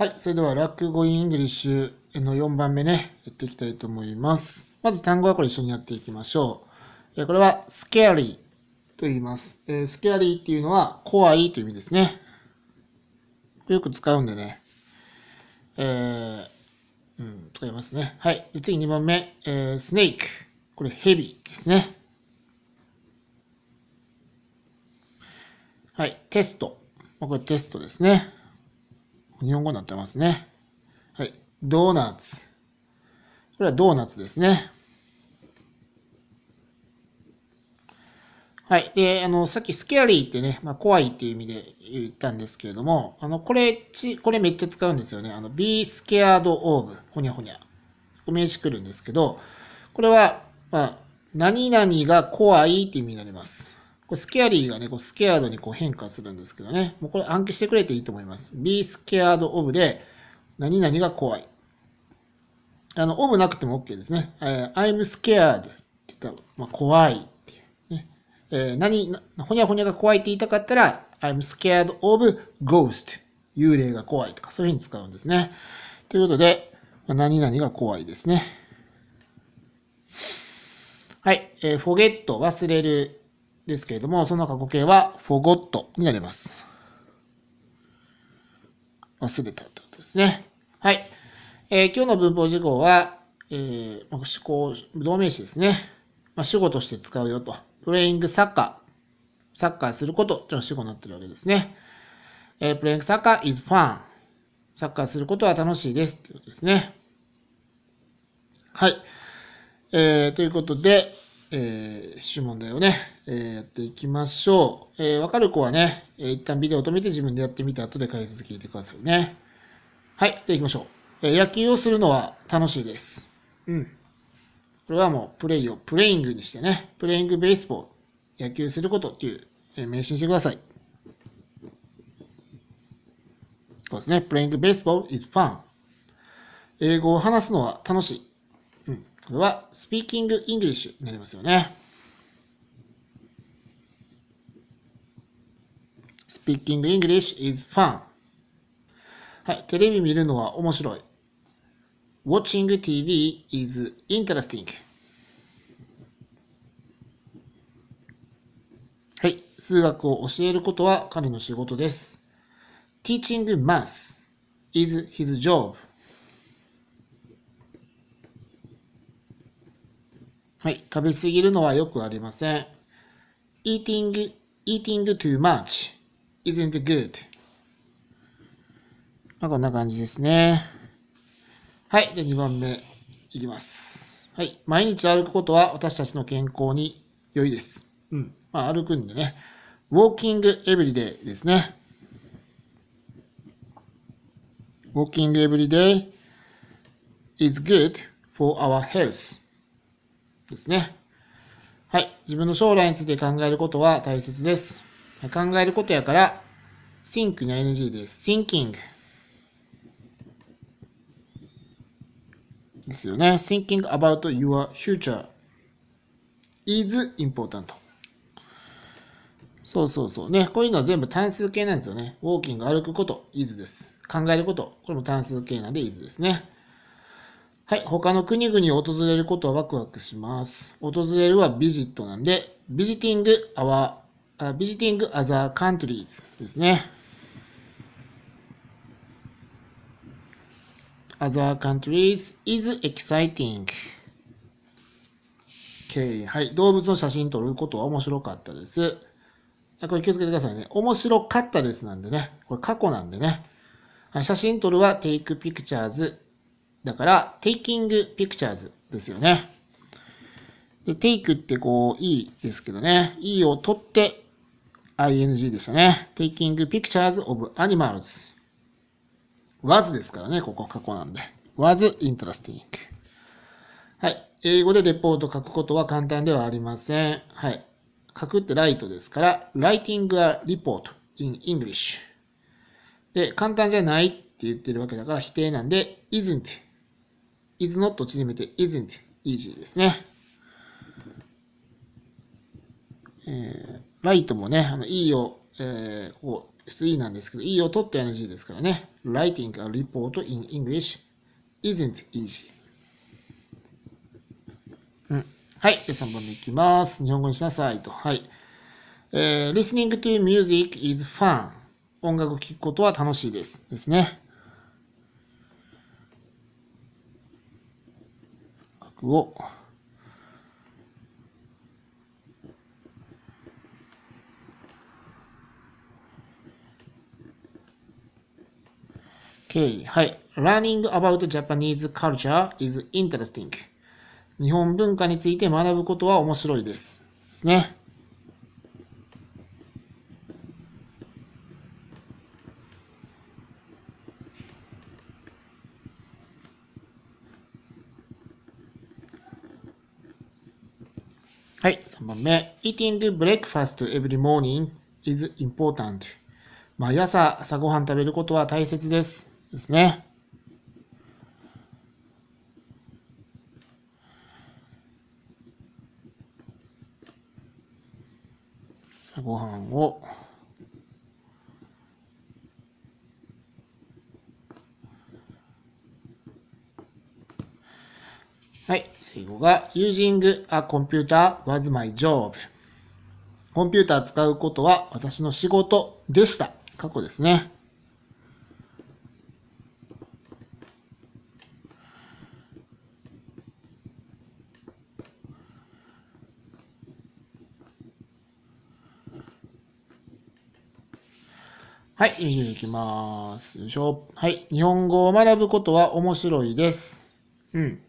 はい、それでは落語イングリッシュの4番目ね、やっていきたいと思います。まず単語はこれ一緒にやっていきましょう。えこれはスケアリーと言います。えー、s c a r っていうのは怖いという意味ですね。よく使うんでね。えー、うん、使いますね。はい。で次2番目、えー、s n a これヘビですね。はい。テスト。これテストですね。日本語になってますね。はい。ドーナツ。これはドーナツですね。はい。で、あの、さっきスケアリーってね、まあ、怖いっていう意味で言ったんですけれども、あの、これ、ち、これめっちゃ使うんですよね。あの、be scared of ほにゃほにゃ。名詞来るんですけど、これは、まあ、何々が怖いって意味になります。これスケアリーがね、こうスケアードにこう変化するんですけどね。もうこれ暗記してくれていいと思います。be scared of で、何々が怖い。あの、of なくても OK ですね。え I'm scared って言ったら、まあ、怖いっていうね。えー、何、ほにゃほにゃが怖いって言いたかったら、I'm scared of ghost 幽霊が怖いとか、そういうふうに使うんですね。ということで、何々が怖いですね。はい。えー、forget 忘れる。ですけれども、その過去形は forgot になります。忘れたということですね。はい。えー、今日の文法事項は、えー、まあ、主動名詞ですね。まあ、主語として使うよと。プレイングサッカー。サッカーすることというのが主語になってるわけですね。えー、プレイングサッカー is fun。サッカーすることは楽しいですということですね。はい。えー、ということで、えー、主問題をね、えー、やっていきましょう。えー、わかる子はね、えー、一旦ビデオを止めて自分でやってみた後で解説聞いてくださいね。はい、では行きましょう、えー。野球をするのは楽しいです。うん。これはもうプレイをプレイングにしてね、プレイングベースボール、野球することっていう、えー、名刺にしてください。こうですね。プレイングベースボール is fun。英語を話すのは楽しい。これは、スピーキングイングリッシュになりますよね。スピーキングイングリッシュ is fun. はい、テレビ見るのは面白い。Watching TV is interesting. はい、数学を教えることは彼の仕事です。Teaching math is his job. はい、食べ過ぎるのはよくありません。eating, eating too much isn't good. まあ、こんな感じですね。はい、で2番目いきます。はい、毎日歩くことは私たちの健康に良いです。うん、まあ、歩くんでね。walking every day ですね。walking every day is good for our health. ですね。はい。自分の将来について考えることは大切です。考えることやから、think に n g です。thinking ですよね。thinking about your future is important. そうそうそう。ね。こういうのは全部単数形なんですよね。walking 歩くこと is です。考えること。これも単数形なんで is ですね。はい、他の国々を訪れることはワクワクします。訪れるはビジットなんで、ビジティングアワー、ビジティングアザーカントリーズですね。other countries is exciting. o k はい。動物の写真撮ることは面白かったです。これ気をつけてくださいね。面白かったですなんでね。これ過去なんでね。写真撮るは take pictures だから、taking pictures ですよね。で、take ってこう、e ですけどね。e を取って、ing でしたね。taking pictures of animals was ですからね、ここ過去なんで。was interesting. はい。英語でレポート書くことは簡単ではありません。はい。書くってライトですから、writing a report in English。で、簡単じゃないって言ってるわけだから否定なんで、isn't is not 縮めて isn't easy ですね。えー、ラ i g h t もね、あの E を、えー、こう、普通 E なんですけど、E を取って NG ですからね。Writing a report in English isn't easy. うん、はい。で、3番目いきます。日本語にしなさいと。はい。えー、listening to music is fun. 音楽を聴くことは楽しいです。ですね。クを o k はい。Learning about Japanese culture is interesting. 日本文化について学ぶことは面白いです。ですね。eating breakfast every morning is important. 毎朝朝ごはん食べることは大切です。ですね。朝ごはんをはい、最後が Using a computer was my job. コンピューター使うことは私の仕事でした。過去ですね。はい、いきます。よいしょ。はい、日本語を学ぶことは面白いです。うん。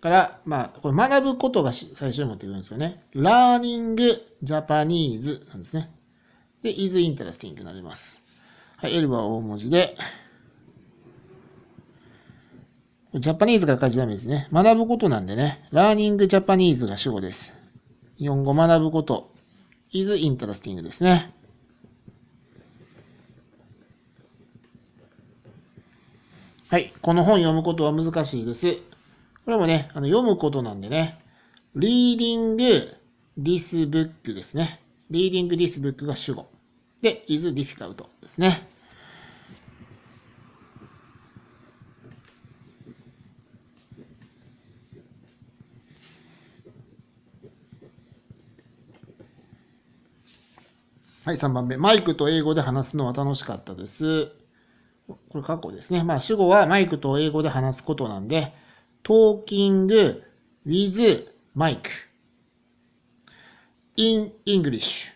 から、まあ、これ学ぶことが最初に持ってくるんですよね。learning Japanese なんですね。で、is interesting になります。はい、L は大文字で、ジャパニーズから書いちゃダメですね。学ぶことなんでね。learning Japanese が主語です。日本語学ぶこと is interesting ですね。はい。この本読むことは難しいです。これもね、あの読むことなんでね、reading this book ですね。reading this book が主語。で、is difficult ですね。はい、3番目。マイクと英語で話すのは楽しかったです。これ過去ですね。まあ、主語はマイクと英語で話すことなんで、talking with Mike in English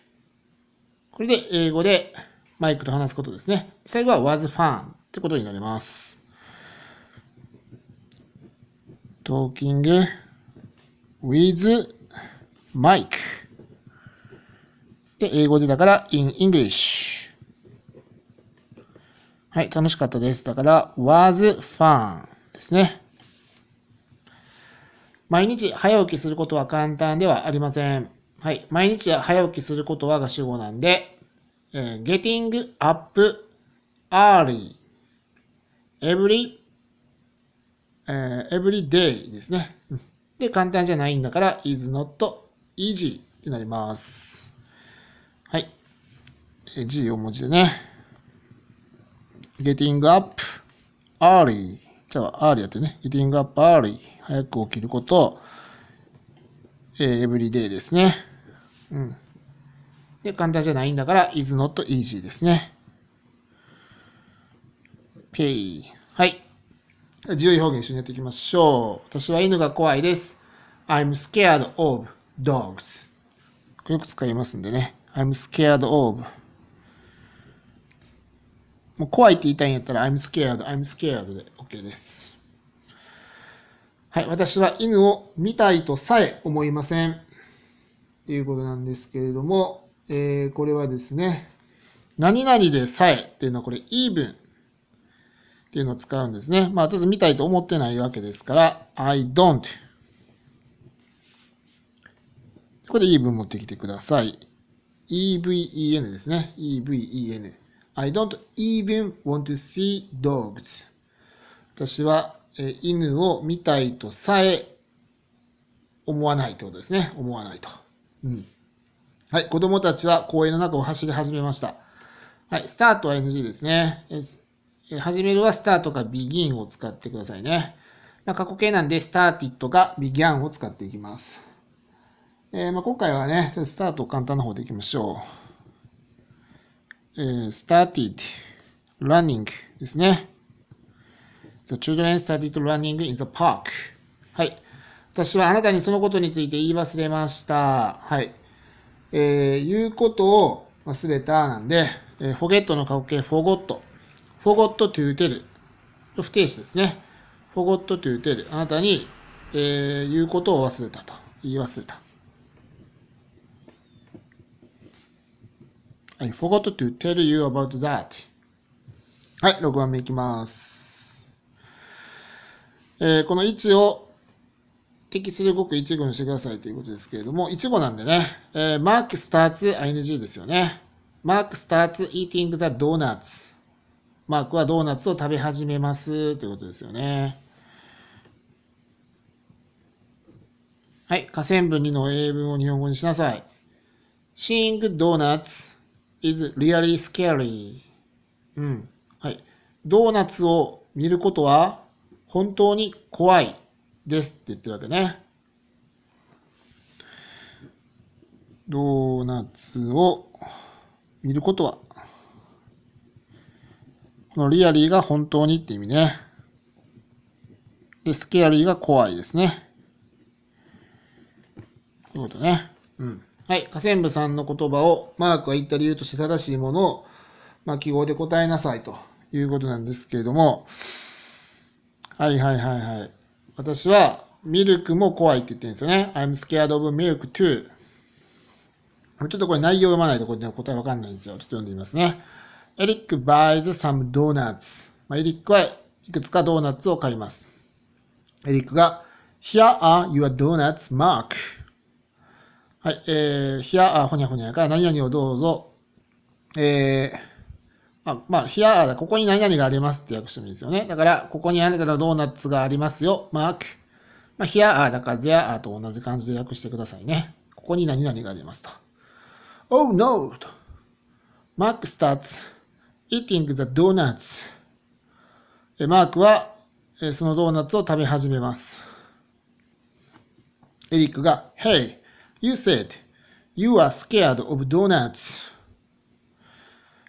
これで英語でマイクと話すことですね。最後は was fun ってことになります。talking with Mike で、英語でだから in English はい、楽しかったです。だから was fun ですね。毎日早起きすることは簡単ではありません。はい。毎日早起きすることはが主語なんで、えー、getting up early every,、えー、every day ですね。で、簡単じゃないんだから is not easy ってなります。はい。G を文字でね。getting up early じゃあ、アーリアやってね、イティングアップ p e a 早く起きること、えー、every day ですね。うん。で、簡単じゃないんだから、is not easy ですね。OK。はい。自由表現一緒にやっていきましょう。私は犬が怖いです。I'm scared of dogs。よく使いますんでね。I'm scared of もう怖いって言いたいんやったら I'm scared, I'm scared で OK です。はい、私は犬を見たいとさえ思いません。っていうことなんですけれども、えー、これはですね、何々でさえっていうのはこれ even っていうのを使うんですね。まあ、ちょっと見たいと思ってないわけですから、I don't。これ even 持ってきてください。even ですね。even。I don't even want to see dogs. 私は犬を見たいとさえ思わないってことですね。思わないと。うん。はい。子供たちは公園の中を走り始めました。はい。スタートは NG ですね。え始めるはスタートか begin を使ってくださいね。まあ、過去形なんで started か began を使っていきます。えー、まあ今回はね、スタートを簡単な方でいきましょう。started running ですね。The children started running in the park. はい。私はあなたにそのことについて言い忘れました。はい。えー、言うことを忘れたなんで、えー、forget の過去形 forgot。forgot to tell。不定詞ですね。forgot to tell。あなたに、えー、言うことを忘れたと。言い忘れた。はい、forgot to tell you about that. はい、6番目いきます。えー、この1を適するごく1語にしてくださいということですけれども、1語なんでね、Mark starts ing ですよね。Mark starts eating the donuts. マークはドーナツを食べ始めますということですよね。はい、下線文2の英文を日本語にしなさい。Seeing donuts is really scary. うん。はい。ドーナツを見ることは本当に怖いですって言ってるわけね。ドーナツを見ることは、このリアリーが本当にって意味ね。で、スケアリーが怖いですね。ということね。うん。はい、河川部さんの言葉を、マークが言った理由として正しいものを、まあ、記号で答えなさいということなんですけれども、はいはいはいはい。私は、ミルクも怖いって言ってるんですよね。I'm scared of milk too. ちょっとこれ内容読まないとこれ答えわかんないんですよ。ちょっと読んでみますね。エリック buys some donuts. まあ、エリックはいくつかドーナツを買います。エリックが Here are your donuts, Mark. はい、えー、ひや、あ、ほにゃほにゃから何々をどうぞ。えー、あまあ、ひや、ここに何々がありますって訳してもいいですよね。だから、ここにあなたのドーナツがありますよ。マーク。まあ、ひや、だから、ぜや、と同じ感じで訳してくださいね。ここに何々がありますと。Oh no! と。マーク starts eating the donuts. マークは、そのドーナツを食べ始めます。エリックが、Hey! You said you are scared of donuts.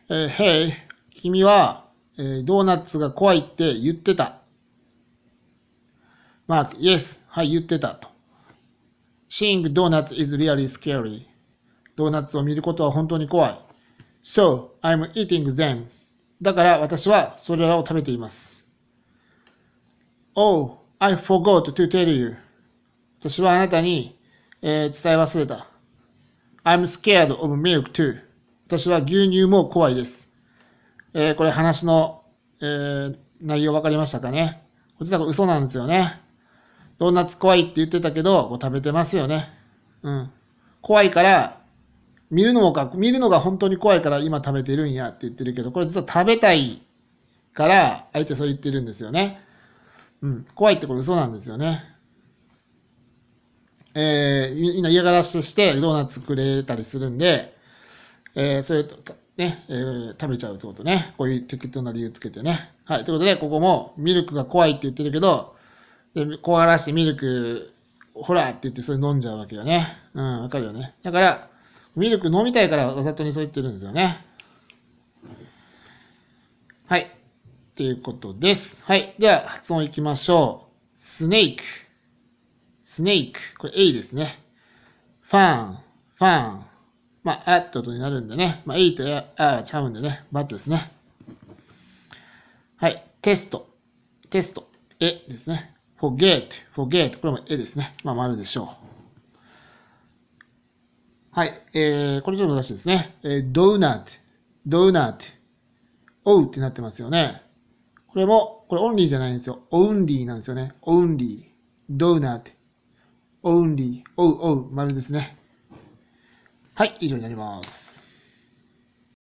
えー、Hey, 君は、えー、ドーナツが怖いって言ってた。マーク、Yes, はい、言ってたと。Seeing donuts is really scary. ドーナツを見ることは本当に怖い。So, I'm eating them. だから私はそれらを食べています。Oh, I forgot to tell you. 私はあなたにえー、伝え忘れた。I'm scared of milk too. 私は牛乳も怖いです。えー、これ話の、えー、内容分かりましたかねこらは嘘なんですよね。ドーナツ怖いって言ってたけど、こう食べてますよね。うん。怖いから、見るのか、見るのが本当に怖いから今食べてるんやって言ってるけど、これ実は食べたいから、あえてそう言ってるんですよね。うん。怖いってこれ嘘なんですよね。えー、みんな嫌がらせしてドーナツくれたりするんで、えー、それね、えー、食べちゃうってことね。こういう適当な理由つけてね。はい。ということで、ここもミルクが怖いって言ってるけど、で怖がらしてミルク、ほらって言ってそれ飲んじゃうわけよね。うん、わかるよね。だから、ミルク飲みたいからわざとにそう言ってるんですよね。はい。っていうことです。はい。では、発音いきましょう。スネーク。スネーク、これ A ですね。ファン、ファン。まあ、アットとなるんでね。まあ、A と A はちゃうんでね。×ですね。はい。テスト、テスト。A ですね。forget, forget。これも A ですね。まあ、丸でしょう。はい。えー、これちょっと私ですね。えー、ドーナツ、ドーナツ。おうってなってますよね。これも、これオンリーじゃないんですよ。オンリーなんですよね。オンリー。ドーナツ。オンリー、オウオウ、丸ですね。はい、以上になります。